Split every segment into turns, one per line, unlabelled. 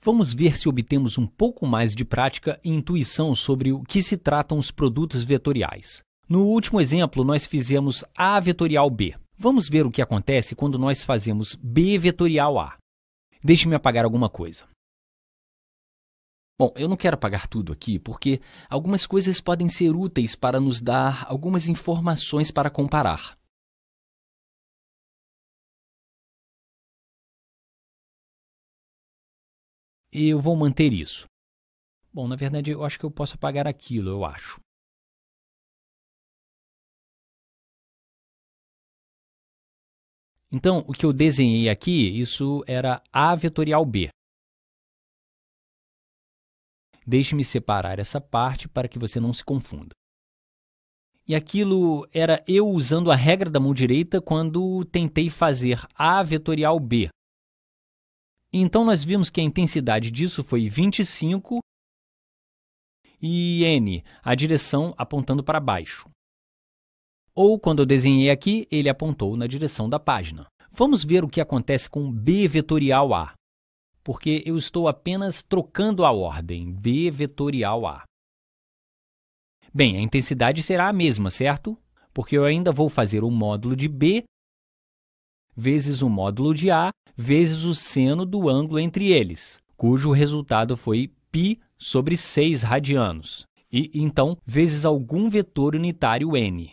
Vamos ver se obtemos um pouco mais de prática e intuição sobre o que se tratam os produtos vetoriais. No último exemplo, nós fizemos A vetorial B. Vamos ver o que acontece quando nós fazemos B vetorial A. Deixe-me apagar alguma coisa. Bom, eu não quero apagar tudo aqui, porque algumas coisas
podem ser úteis para nos dar algumas informações para comparar. eu vou manter isso? Bom, na verdade, eu acho que eu posso apagar aquilo, eu acho. Então, o que eu desenhei aqui, isso era A vetorial B.
Deixe-me separar essa parte para que você não se confunda. E aquilo era eu usando a regra da mão direita quando tentei fazer A vetorial B, então nós vimos que a intensidade disso foi 25 e n, a direção apontando para baixo. Ou quando eu desenhei aqui, ele apontou na direção da página. Vamos ver o que acontece com B vetorial A, porque eu estou apenas trocando a ordem B vetorial A. Bem, a intensidade será a mesma, certo? Porque eu ainda vou fazer o módulo de B vezes o módulo de A, vezes o seno do ângulo entre eles, cujo resultado foi π sobre 6 radianos, e então vezes algum vetor unitário n.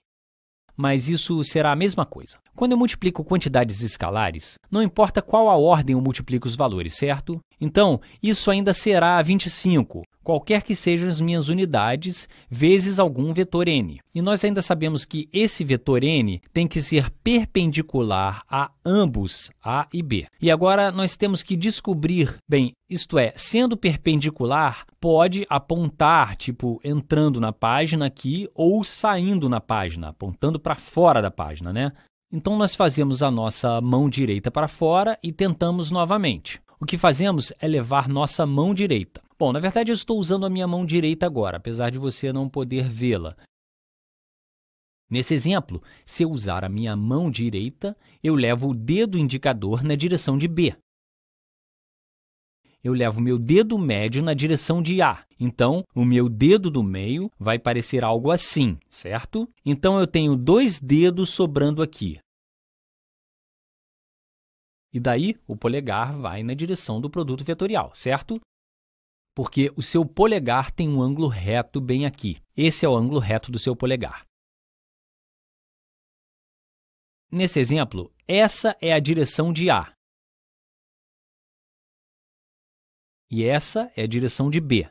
Mas isso será a mesma coisa. Quando eu multiplico quantidades escalares, não importa qual a ordem eu multiplico os valores, certo? Então, isso ainda será 25, qualquer que sejam as minhas unidades, vezes algum vetor n. E nós ainda sabemos que esse vetor n tem que ser perpendicular a ambos, a e b. E agora nós temos que descobrir, bem, isto é, sendo perpendicular, pode apontar, tipo, entrando na página aqui ou saindo na página, apontando para fora da página, né? Então nós fazemos a nossa mão direita para fora e tentamos novamente. O que fazemos é levar nossa mão direita Bom, na verdade eu estou usando a minha mão direita agora, apesar de você não poder vê-la. Nesse exemplo, se eu usar a minha mão direita, eu levo o dedo indicador na direção de B. Eu levo meu dedo médio na direção de A. Então, o meu dedo do meio vai parecer algo assim, certo? Então, eu tenho dois dedos sobrando aqui. E daí, o polegar vai na direção do produto vetorial, certo? porque o seu polegar tem um ângulo reto bem aqui.
Esse é o ângulo reto do seu polegar. Nesse exemplo, essa é a direção de A. E essa é a direção de B.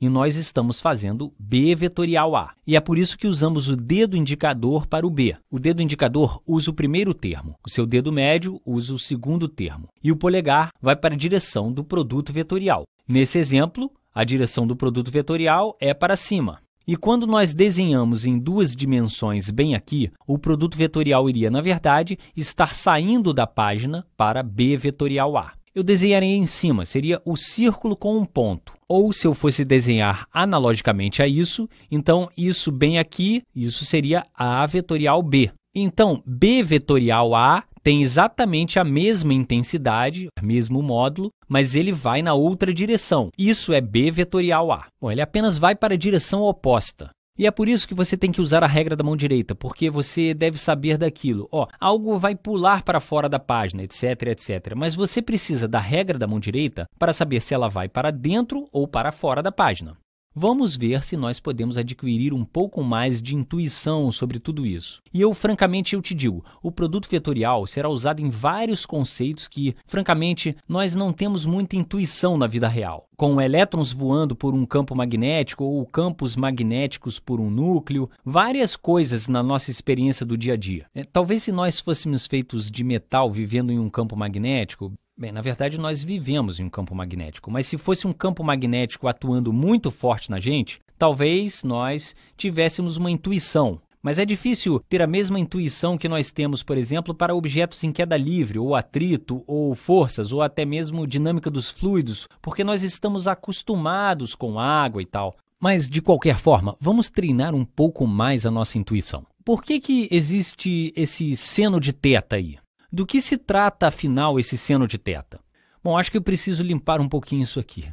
E nós estamos fazendo
B vetorial A. E é por isso que usamos o dedo indicador para o B. O dedo indicador usa o primeiro termo, o seu dedo médio usa o segundo termo. E o polegar vai para a direção do produto vetorial. Nesse exemplo, a direção do produto vetorial é para cima. E quando nós desenhamos em duas dimensões bem aqui, o produto vetorial iria, na verdade, estar saindo da página para B vetorial A. Eu desenharei em cima, seria o círculo com um ponto. Ou se eu fosse desenhar analogicamente a isso, então isso bem aqui, isso seria A vetorial B. Então, B vetorial A tem exatamente a mesma intensidade, mesmo módulo, mas ele vai na outra direção. Isso é B vetorial A. Bom, ele apenas vai para a direção oposta. E é por isso que você tem que usar a regra da mão direita, porque você deve saber daquilo. Ó, algo vai pular para fora da página, etc, etc. Mas você precisa da regra da mão direita para saber se ela vai para dentro ou para fora da página. Vamos ver se nós podemos adquirir um pouco mais de intuição sobre tudo isso. E eu, francamente, eu te digo, o produto vetorial será usado em vários conceitos que, francamente, nós não temos muita intuição na vida real. Com elétrons voando por um campo magnético ou campos magnéticos por um núcleo, várias coisas na nossa experiência do dia a dia. É, talvez se nós fôssemos feitos de metal vivendo em um campo magnético, Bem, na verdade nós vivemos em um campo magnético, mas se fosse um campo magnético atuando muito forte na gente, talvez nós tivéssemos uma intuição. Mas é difícil ter a mesma intuição que nós temos, por exemplo, para objetos em queda livre, ou atrito, ou forças, ou até mesmo dinâmica dos fluidos, porque nós estamos acostumados com água e tal. Mas, de qualquer forma, vamos treinar um pouco mais a nossa intuição. Por que, que existe esse seno de teta aí? Do que se trata, afinal, esse seno de teta? Bom, acho que eu
preciso limpar um pouquinho isso aqui.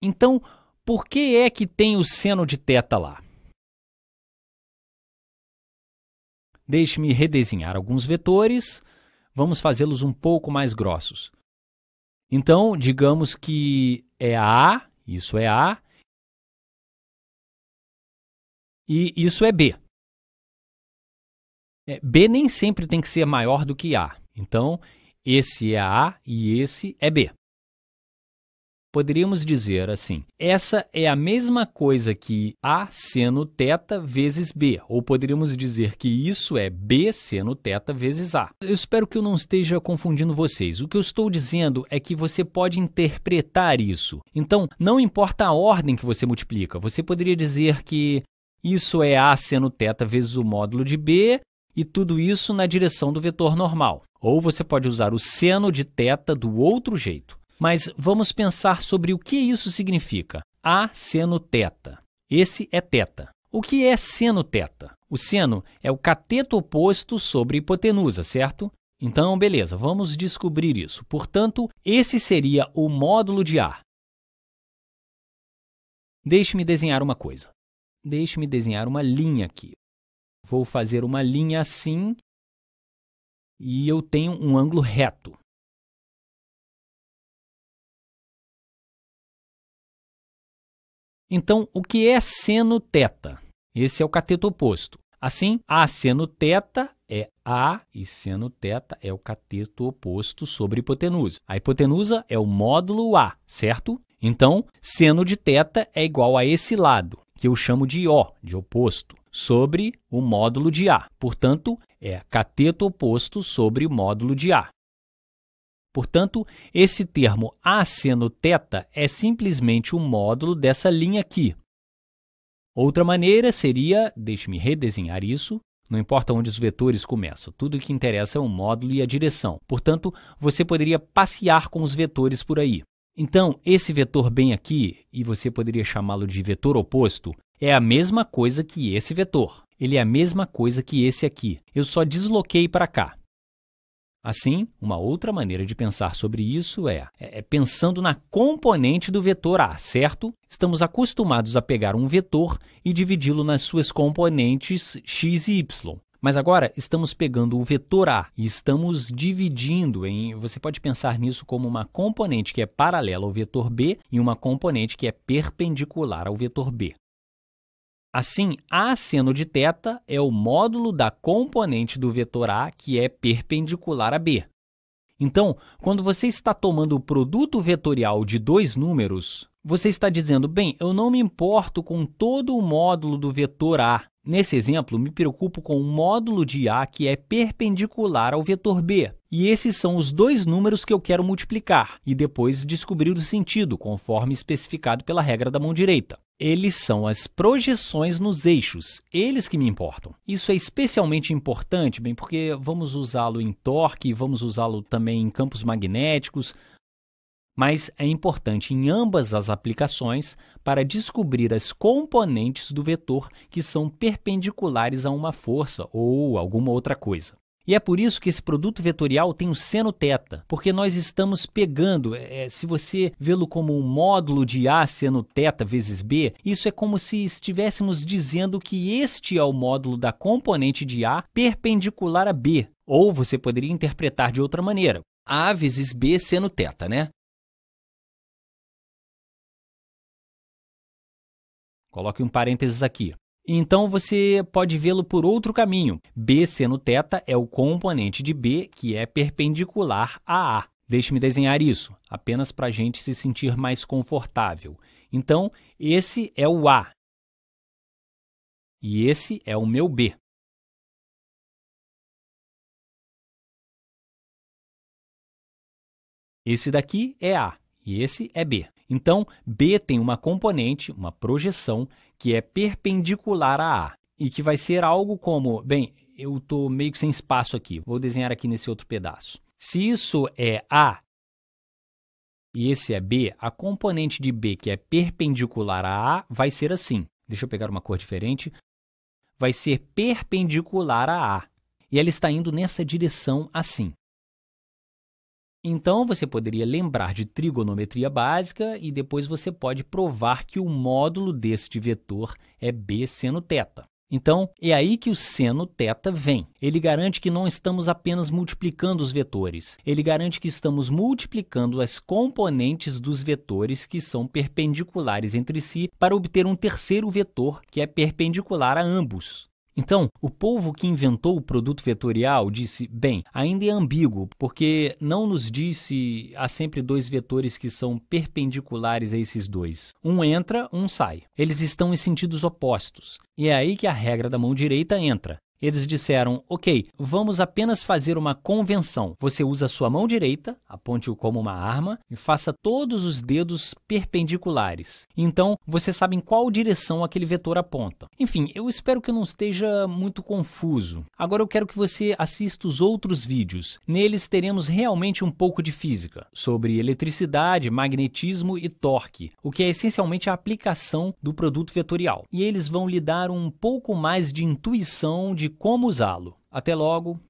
Então, por que é que tem o seno de teta lá? Deixe-me redesenhar alguns vetores.
Vamos fazê-los um pouco mais grossos. Então, digamos que
é A, isso é A, e isso é B. É, B nem sempre tem que ser maior do
que A. Então, esse é A e esse é B. Poderíamos dizer assim: essa é a mesma coisa que A seno θ vezes B, ou poderíamos dizer que isso é B seno θ vezes A. Eu espero que eu não esteja confundindo vocês. O que eu estou dizendo é que você pode interpretar isso. Então, não importa a ordem que você multiplica, você poderia dizer que isso é A seno θ vezes o módulo de B, e tudo isso na direção do vetor normal. Ou você pode usar o seno de θ do outro jeito. Mas vamos pensar sobre o que isso significa. A seno teta. Esse é θ. O que é seno teta? O seno é o cateto oposto sobre hipotenusa, certo? Então, beleza, vamos descobrir isso. Portanto, esse seria o módulo de A.
Deixe-me desenhar uma coisa. Deixe-me desenhar uma linha aqui vou fazer uma linha assim e eu tenho um ângulo reto. Então, o que é seno teta?
Esse é o cateto oposto. Assim, a seno teta é A e seno teta é o cateto oposto sobre hipotenusa. A hipotenusa é o módulo A, certo? Então, seno de teta é igual a esse lado, que eu chamo de O, de oposto sobre o módulo de A. Portanto, é cateto oposto sobre o módulo de A. Portanto, esse termo A seno teta é simplesmente o módulo dessa linha aqui. Outra maneira seria, deixe-me redesenhar isso, não importa onde os vetores começam, tudo o que interessa é o módulo e a direção. Portanto, você poderia passear com os vetores por aí. Então, esse vetor bem aqui, e você poderia chamá-lo de vetor oposto, é a mesma coisa que esse vetor. Ele é a mesma coisa que esse aqui. Eu só desloquei para cá. Assim, uma outra maneira de pensar sobre isso é, é, é, pensando na componente do vetor A, certo? Estamos acostumados a pegar um vetor e dividi-lo nas suas componentes x e y. Mas agora estamos pegando o vetor A e estamos dividindo em. Você pode pensar nisso como uma componente que é paralela ao vetor B e uma componente que é perpendicular ao vetor B. Assim, seno de θ é o módulo da componente do vetor A que é perpendicular a B. Então, quando você está tomando o produto vetorial de dois números, você está dizendo, bem, eu não me importo com todo o módulo do vetor A, Nesse exemplo, me preocupo com o módulo de A que é perpendicular ao vetor B. E esses são os dois números que eu quero multiplicar e depois descobrir o sentido, conforme especificado pela regra da mão direita. Eles são as projeções nos eixos, eles que me importam. Isso é especialmente importante, bem, porque vamos usá-lo em torque, vamos usá-lo também em campos magnéticos, mas é importante em ambas as aplicações para descobrir as componentes do vetor que são perpendiculares a uma força ou alguma outra coisa. E é por isso que esse produto vetorial tem um seno θ, porque nós estamos pegando, é, é, se você vê-lo como um módulo de A seno θ vezes B, isso é como se estivéssemos dizendo que este é o módulo da componente de A perpendicular a B. Ou você poderia
interpretar de outra maneira. A vezes B seno θ, né? Coloque um parênteses aqui. Então
você pode vê-lo por outro caminho. B seno θ é o componente de B que é perpendicular a A. Deixe-me desenhar isso, apenas para a gente se sentir mais
confortável. Então, esse é o A. E esse é o meu B. Esse daqui é A e esse é B.
Então, B tem uma componente, uma projeção, que é perpendicular a A e que vai ser algo como, bem, eu estou meio que sem espaço aqui, vou desenhar aqui nesse outro pedaço. Se isso é A e esse é B, a componente de B que é perpendicular a A vai ser assim. Deixa eu pegar uma cor diferente. Vai ser perpendicular a A. E ela está indo nessa direção assim. Então você poderia lembrar de trigonometria básica e depois você pode provar que o módulo deste vetor é b seno θ. Então, é aí que o seno θ vem. Ele garante que não estamos apenas multiplicando os vetores, ele garante que estamos multiplicando as componentes dos vetores que são perpendiculares entre si para obter um terceiro vetor que é perpendicular a ambos. Então, o povo que inventou o produto vetorial disse: bem, ainda é ambíguo, porque não nos disse. há sempre dois vetores que são perpendiculares a esses dois. Um entra, um sai. Eles estão em sentidos opostos. E é aí que a regra da mão direita entra. Eles disseram: ok, vamos apenas fazer uma convenção. Você usa sua mão direita, aponte-o como uma arma e faça todos os dedos perpendiculares. Então, você sabe em qual direção aquele vetor aponta. Enfim, eu espero que não esteja muito confuso. Agora eu quero que você assista os outros vídeos. Neles teremos realmente um pouco de física, sobre eletricidade, magnetismo e torque, o que é essencialmente a aplicação do produto vetorial. E eles vão lhe dar um pouco
mais de intuição de como usá-lo. Até logo!